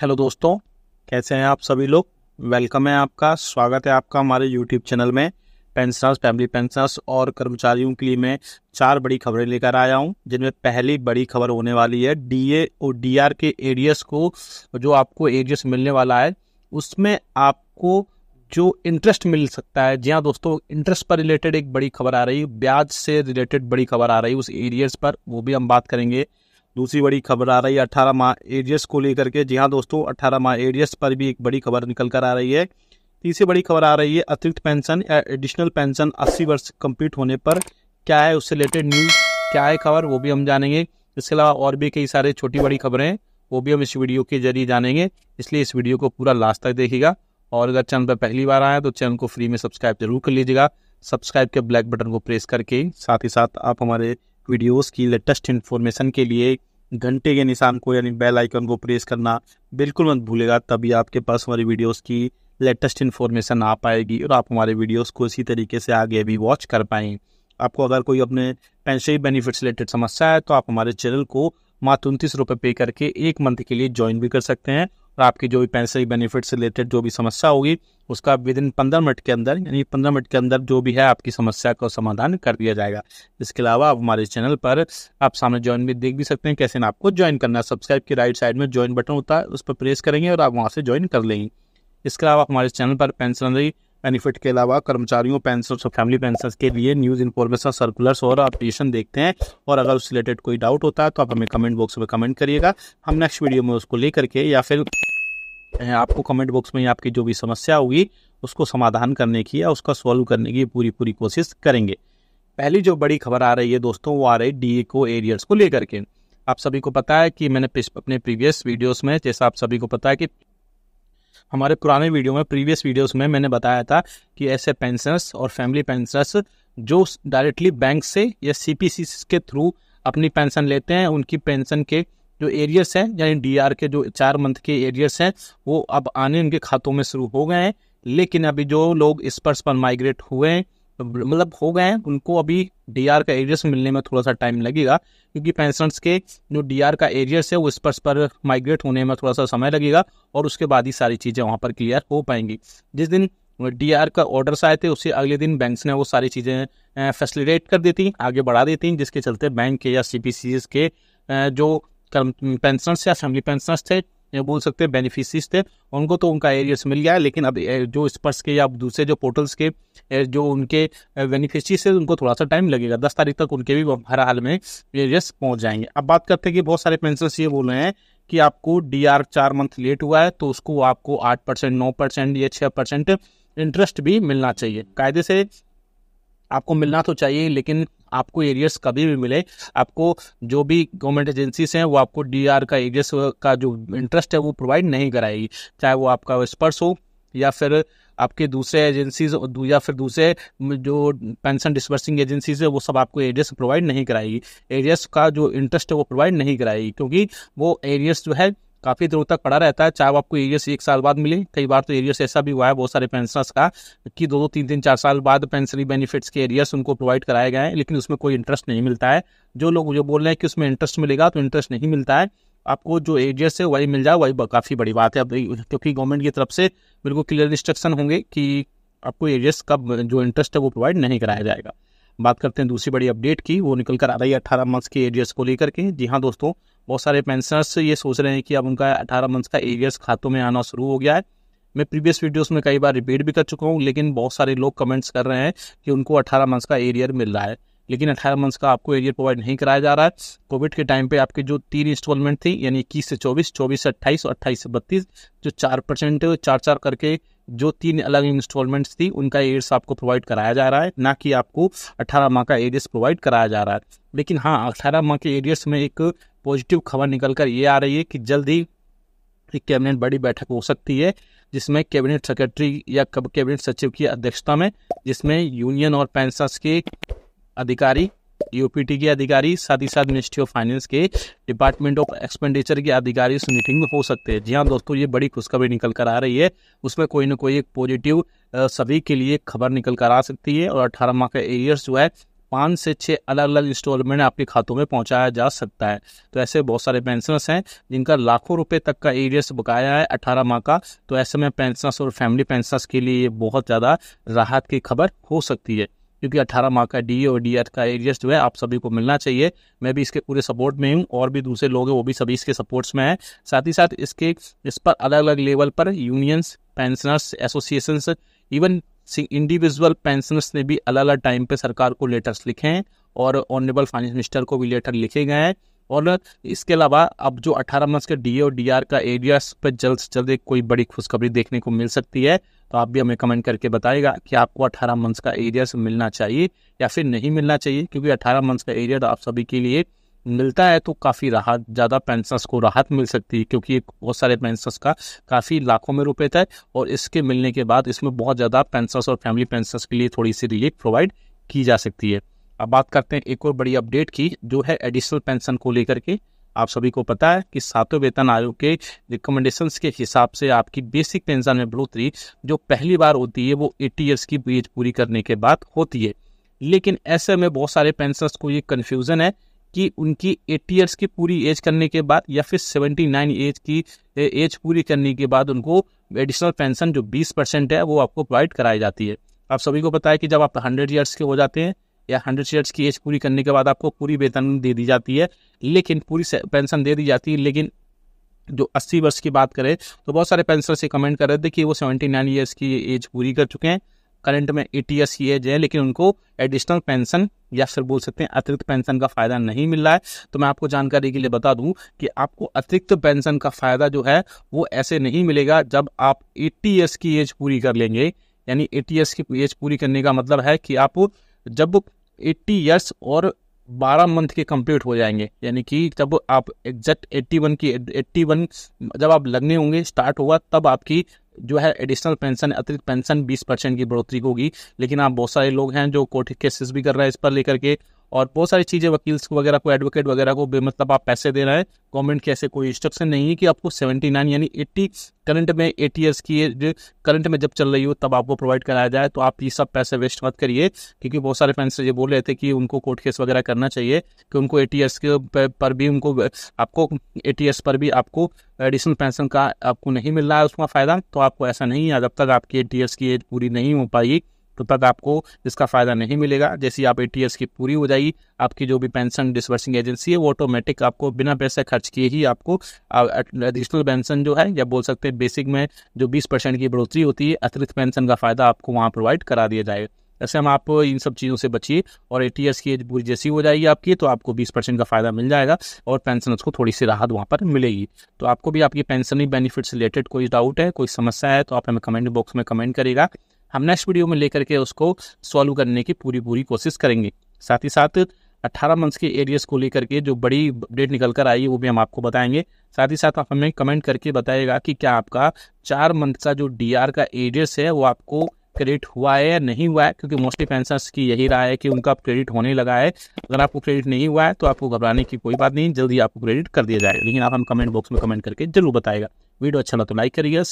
hello दोस्तों कैसे हैं आप सभी लोग वेलकम है आपका स्वागत है आपका हमारे यूट्यूब चैनल में पेंशनर्स फैमिली पेंशनर्स और कर्मचारियों के लिए मैं चार बड़ी खबरें लेकर आया हूं जिनमें पहली बड़ी खबर होने वाली है डीए और डीआर के एरियस को जो आपको एरियस मिलने वाला है उसमें आपको जो इंटरेस्ट मिल सकता है जी हाँ दोस्तों इंटरेस्ट पर रिलेटेड एक बड़ी खबर आ रही है ब्याज से रिलेटेड बड़ी खबर आ रही है उस एरियस पर वो भी हम बात करेंगे दूसरी बड़ी खबर आ रही है अट्ठारह माह एडियस को लेकर के जी हाँ दोस्तों अट्ठारह माह एडियस पर भी एक बड़ी खबर निकल कर आ रही है तीसरी बड़ी खबर आ रही है अतिरिक्त पेंशन या एडिशनल पेंशन अस्सी वर्ष कंप्लीट होने पर क्या है उससे रिलेटेड न्यूज़ क्या है खबर वो भी हम जानेंगे इसके अलावा और भी कई सारे छोटी बड़ी खबरें हैं वो भी हम इस वीडियो के जरिए जानेंगे इसलिए इस वीडियो को पूरा लास्ट तक देखिएगा और अगर चैनल पर पहली बार आए तो चैनल को फ्री में सब्सक्राइब जरूर कर लीजिएगा सब्सक्राइब के ब्लैक बटन को प्रेस करके साथ ही साथ आप हमारे वीडियोस की लेटेस्ट इन्फॉर्मेशन के लिए घंटे के निशान को यानी बेल आइकन को प्रेस करना बिल्कुल मत भूलेगा तभी आपके पास हमारी वीडियोस की लेटेस्ट इन्फॉर्मेशन आ पाएगी और आप हमारे वीडियोस को इसी तरीके से आगे भी वॉच कर पाएँ आपको अगर कोई अपने पेंशन बेनिफिट से रिलेटेड समस्या है तो आप हमारे चैनल को मात्र उनतीस रुपये पे करके एक मंथ के लिए ज्वाइन भी कर सकते हैं और आपकी जो भी पेंशन बेनिफिट से रिलेटेड जो भी समस्या होगी उसका विद इन पंद्रह मिनट के अंदर यानी पंद्रह मिनट के अंदर जो भी है आपकी समस्या का समाधान कर दिया जाएगा इसके अलावा आप हमारे चैनल पर आप सामने ज्वाइन भी देख भी सकते हैं कैसे आपको ज्वाइन करना है सब्सक्राइब की राइट साइड में ज्वाइन बटन होता है उस पर प्रेस करेंगे और आप वहाँ से ज्वाइन कर लेंगे इसके अलावा हमारे चैनल पर पेंशनरी बेनिफिट के अलावा कर्मचारियों पेंशन और फैमिली पेंशन के लिए न्यूज़ इन्फॉर्मेशन सर्कुलर्स और अपडेशन देखते हैं और अगर उससे रिलेटेड कोई डाउट होता है तो आप हमें कमेंट बॉक्स में कमेंट करिएगा हम नेक्स्ट वीडियो में उसको लेकर के या फिर आपको कमेंट बॉक्स में आपकी जो भी समस्या होगी उसको समाधान करने की या उसका सॉल्व करने की पूरी पूरी कोशिश करेंगे पहली जो बड़ी खबर आ रही है दोस्तों वो आ रही है डी को एरियर्स को लेकर के आप सभी को पता है कि मैंने अपने प्रीवियस वीडियोस में जैसा आप सभी को पता है कि हमारे पुराने वीडियो में प्रीवियस वीडियोस में मैंने बताया था कि ऐसे पेंशनर्स और फैमिली पेंशनर्स जो डायरेक्टली बैंक से या सी के थ्रू अपनी पेंशन लेते हैं उनकी पेंशन के जो एरियर्स हैं यानी डी के जो चार मंथ के एरियर्स हैं वो अब आने उनके खातों में शुरू हो गए हैं लेकिन अभी जो लोग इस पर्स पर माइग्रेट हुए हैं मतलब हो गए हैं उनको अभी डीआर का एरियस मिलने में थोड़ा सा टाइम लगेगा क्योंकि पेंशनर्स के जो डीआर का एरियस है वो स्पर्श पर माइग्रेट होने में थोड़ा सा समय लगेगा और उसके बाद ही सारी चीज़ें वहाँ पर क्लियर हो पाएंगी जिस दिन डीआर का ऑर्डर्स आए थे उससे अगले दिन बैंक्स ने वो सारी चीज़ें फैसिलिटेट कर देती आगे बढ़ा देती जिसके चलते बैंक के या सी के जो पेंशनर्स या फैमिली पेंशनर्स थे बोल सकते हैं बेनिफिशरीज थे उनको तो उनका एरियस मिल गया है लेकिन अब जो स्पर्श के या दूसरे जो पोर्टल्स के जो उनके बेनिफिशरीज है उनको थोड़ा सा टाइम लगेगा दस तारीख तक उनके भी हर हाल में एरियस पहुँच जाएंगे अब बात करते हैं कि बहुत सारे पेंशनर्स ये बोल रहे हैं कि आपको डी आर चार मंथ लेट हुआ है तो उसको आपको आठ परसेंट नौ परसेंट या छः परसेंट इंटरेस्ट भी मिलना चाहिए कायदे से आपको मिलना तो चाहिए लेकिन आपको एरियस कभी भी मिले आपको जो भी गवर्नमेंट एजेंसीज हैं वो आपको डी का एरियस का जो इंटरेस्ट है वो प्रोवाइड नहीं कराएगी चाहे वो आपका स्पर्श हो या फिर आपके दूसरे एजेंसीज या फिर दूसरे जो पेंशन डिस्पर्सिंग एजेंसीज है वो सब आपको एरियस प्रोवाइड नहीं कराएगी एरियस का जो इंटरेस्ट है वो प्रोवाइड नहीं कराएगी क्योंकि वो एरियस जो है काफ़ी देर तक पड़ा रहता है चाहे वो आपको एरियस एक साल बाद मिले कई बार तो एरियस ऐसा भी हुआ है बहुत सारे पेंशनर्स का कि दो दो तीन तीन चार साल बाद पेंशनरी बेनिफिट्स के एरियस उनको प्रोवाइड कराए गए हैं लेकिन उसमें कोई इंटरेस्ट नहीं मिलता है जो लोग जो बोल रहे हैं कि उसमें इंटरेस्ट मिलेगा तो इंटरेस्ट नहीं मिलता है आपको जो एरियस है वही मिल जाए वही काफ़ी बड़ी बात है अब क्योंकि गवर्नमेंट की तरफ से बिल्कुल क्लियर इंस्ट्रक्शन होंगे कि आपको एरियस का जो इंटरेस्ट है वो प्रोवाइड नहीं कराया जाएगा बात करते हैं दूसरी बड़ी अपडेट की वो निकल कर आ रही है अट्ठारह मंथ्स के एरियर्स को लेकर के जी हाँ दोस्तों बहुत सारे पेंशनर्स ये सोच रहे हैं कि अब उनका अठारह मंथ्स का एरियर्स खातों में आना शुरू हो गया है मैं प्रीवियस वीडियोस में कई बार रिपीट भी कर चुका हूँ लेकिन बहुत सारे लोग कमेंट्स कर रहे हैं कि उनको अठारह मंथ्स का एरियर मिल रहा है लेकिन अठारह मंथ्स का आपको एरियर प्रोवाइड नहीं कराया जा रहा है कोविड के टाइम पे आपकी जो तीन इंस्टॉलमेंट थी यानी इक्कीस से चौबीस चौबीस से अट्ठाईस और अट्ठाईस से बत्तीस जो चार परसेंट चार चार करके जो तीन अलग इंस्टॉलमेंट्स थी उनका एड्स आपको प्रोवाइड कराया जा रहा है ना कि आपको अठारह माह का एरियस प्रोवाइड कराया जा रहा है लेकिन हाँ अठारह माह के एरियस में एक पॉजिटिव खबर निकल कर ये आ रही है कि जल्द ही एक कैबिनेट बड़ी बैठक हो सकती है जिसमें कैबिनेट सेक्रेटरी या कैबिनेट सचिव की अध्यक्षता में जिसमें यूनियन और पेंशनर्स के अधिकारी यूपीटी के अधिकारी साथ ही साथ मिनिस्ट्री ऑफ फाइनेंस के डिपार्टमेंट ऑफ एक्सपेंडिचर के अधिकारी इस मीटिंग में हो सकते हैं जी हाँ दोस्तों ये बड़ी खुशखबरी निकल कर आ रही है उसमें कोई ना कोई एक पॉजिटिव सभी के लिए खबर निकल कर आ सकती है और अठारह माह का एरियर्स जो है पाँच से छः अलग अलग इंस्टॉलमेंट आपके खातों में पहुंचाया जा सकता है तो ऐसे बहुत सारे पेंशनर्स हैं जिनका लाखों रुपए तक का एरियस बकाया है अठारह माह का तो ऐसे में पेंशनर्स और फैमिली पेंशनर्स के लिए बहुत ज़्यादा राहत की खबर हो सकती है क्योंकि 18 मार्क का डी और डी का एरिया जो है आप सभी को मिलना चाहिए मैं भी इसके पूरे सपोर्ट में हूँ और भी दूसरे लोग हैं वो भी सभी इसके सपोर्ट्स में हैं साथ ही साथ इसके इस पर अलग अलग लेवल पर unions pensioners associations even individual pensioners ने भी अलग अलग टाइम पे सरकार को लेटर्स लिखे हैं और ऑनरेबल फाइनेंस मिनिस्टर को भी लेटर लिखे गए हैं और इसके अलावा अब जो 18 मार्च के डी और डी आर का एरिया पर जल्द से जल्द एक कोई बड़ी खुशखबरी देखने को मिल सकती है तो आप भी हमें कमेंट करके बताएगा कि आपको 18 मंथ्स का एरिया मिलना चाहिए या फिर नहीं मिलना चाहिए क्योंकि 18 मंथ्स का एरिया तो आप सभी के लिए मिलता है तो काफ़ी राहत ज़्यादा पेंशनर्स को राहत मिल सकती है क्योंकि बहुत सारे पेंशनर्स का काफ़ी लाखों में रुपये था और इसके मिलने के बाद इसमें बहुत ज़्यादा पेंशनर्स और फैमिली पेंशनर्स के लिए थोड़ी सी रिलीफ प्रोवाइड की जा सकती है अब बात करते हैं एक और बड़ी अपडेट की जो है एडिशनल पेंशन को लेकर के आप सभी को पता है कि सातवें वेतन आयोग के रिकमेंडेशंस के हिसाब से आपकी बेसिक पेंशन में बढ़ोतरी जो पहली बार होती है वो एट्टी ईयर्स की एज पूरी करने के बाद होती है लेकिन ऐसे में बहुत सारे पेंशनर्स को ये कन्फ्यूज़न है कि उनकी एट्टी ईयर्स की पूरी एज करने के बाद या फिर सेवेंटी नाइन एज की एज पूरी करने के बाद उनको एडिशनल पेंशन जो बीस परसेंट है वो आपको प्रोवाइड कराई जाती है आप सभी को पता है कि जब आप हंड्रेड ईयर्स के हो जाते हैं या हंड्रेड ईयर्स की एज पूरी करने के बाद आपको पूरी वेतन दे दी जाती है लेकिन पूरी पेंशन दे दी जाती है लेकिन जो 80 वर्ष की बात करें तो बहुत सारे पेंशनर से कमेंट कर रहे थे कि वो 79 ईयर्स की एज पूरी कर चुके हैं करंट में एटी ईयर्स की एज है लेकिन उनको एडिशनल पेंशन या फिर बोल सकते हैं अतिरिक्त पेंशन का फायदा नहीं मिल रहा है तो मैं आपको जानकारी के लिए बता दूं कि आपको अतिरिक्त पेंशन का फायदा जो है वो ऐसे नहीं मिलेगा जब आप एट्टी ईयर्स की एज पूरी कर लेंगे यानी एटी ईयर्स की एज पूरी करने का मतलब है कि आप जब एट्टी ईयर्स और बारह मंथ के कंप्लीट हो जाएंगे यानी कि जब आप एग्जैक्ट एट्टी वन की एट्टी वन जब आप लगने होंगे स्टार्ट होगा तब आपकी जो है एडिशनल पेंशन अतिरिक्त पेंशन बीस परसेंट की बढ़ोतरी होगी लेकिन आप बहुत सारे लोग हैं जो कोर्ट केसेस भी कर रहे हैं इस पर लेकर के और बहुत सारी चीज़ें वकील्स को वगैरह को एडवोकेट वगैरह को मतलब आप पैसे दे रहे हैं गवर्नमेंट के ऐसे कोई इंस्ट्रक्शन नहीं है कि आपको सेवेंटी नाइन यानी 80 करंट में 80 ईयर्स की करंट में जब चल रही हो तब आपको प्रोवाइड कराया जाए तो आप ये सब पैसे वेस्ट मत करिए क्योंकि बहुत सारे फैंस ये बोल रहे थे कि उनको कोर्ट केस वगैरह करना चाहिए कि उनको एटी ईयर्स के पर भी उनको आपको एटी ईयर्स पर भी आपको एडिशनल पेंशन का आपको नहीं मिल रहा है उसका फ़ायदा तो आपको ऐसा नहीं है जब तक आपकी एटी ईयर्स की एज पूरी नहीं हो पाई तो तब तो तक आपको इसका फ़ायदा नहीं मिलेगा जैसे आप ए की पूरी हो जाएगी आपकी जो भी पेंशन डिसबर्सिंग एजेंसी है वो ऑटोमेटिक आपको बिना पैसे खर्च किए ही आपको एडिशनल पेंशन जो है या बोल सकते हैं बेसिक में जो बीस परसेंट की बढ़ोतरी होती है अतिरिक्त पेंशन का फ़ायदा आपको वहाँ प्रोवाइड करा दिया जाए ऐसे हम आप इन सब चीज़ों से बचिए और ए की पूरी जैसी हो जाएगी आपकी तो आपको बीस परसेंट का फ़ायदा मिल जाएगा और पेंशनर्स को थोड़ी सी राहत वहाँ पर मिलेगी तो आपको भी आपकी पेंशनिंग बेनिफिट से रिलेटेड कोई डाउट है कोई समस्या है तो आप हमें कमेंट बॉक्स में कमेंट करेगा हम नेक्स्ट वीडियो में लेकर के उसको सॉल्व करने की पूरी पूरी कोशिश करेंगे साथ ही साथ 18 मंथ्स के एरियस को लेकर के जो बड़ी अपडेट निकल कर आई है वो भी हम आपको बताएंगे साथ ही साथ आप हमें कमेंट करके बताएगा कि क्या आपका चार मंथ का जो डी का एरियस है वो आपको क्रेडिट हुआ है या नहीं हुआ है क्योंकि मोस्टली पेंशनर्स की यही राय है कि उनका क्रेडिट होने लगा है अगर आपको क्रेडिट नहीं हुआ है तो आपको घबराने की कोई बात नहीं जल्दी आपको क्रेडिट कर दिया जाएगा लेकिन आप हम कमेंट बॉक्स में कमेंट करके जरूर बताएगा वीडियो अच्छा लगा तो लाइक करिएगा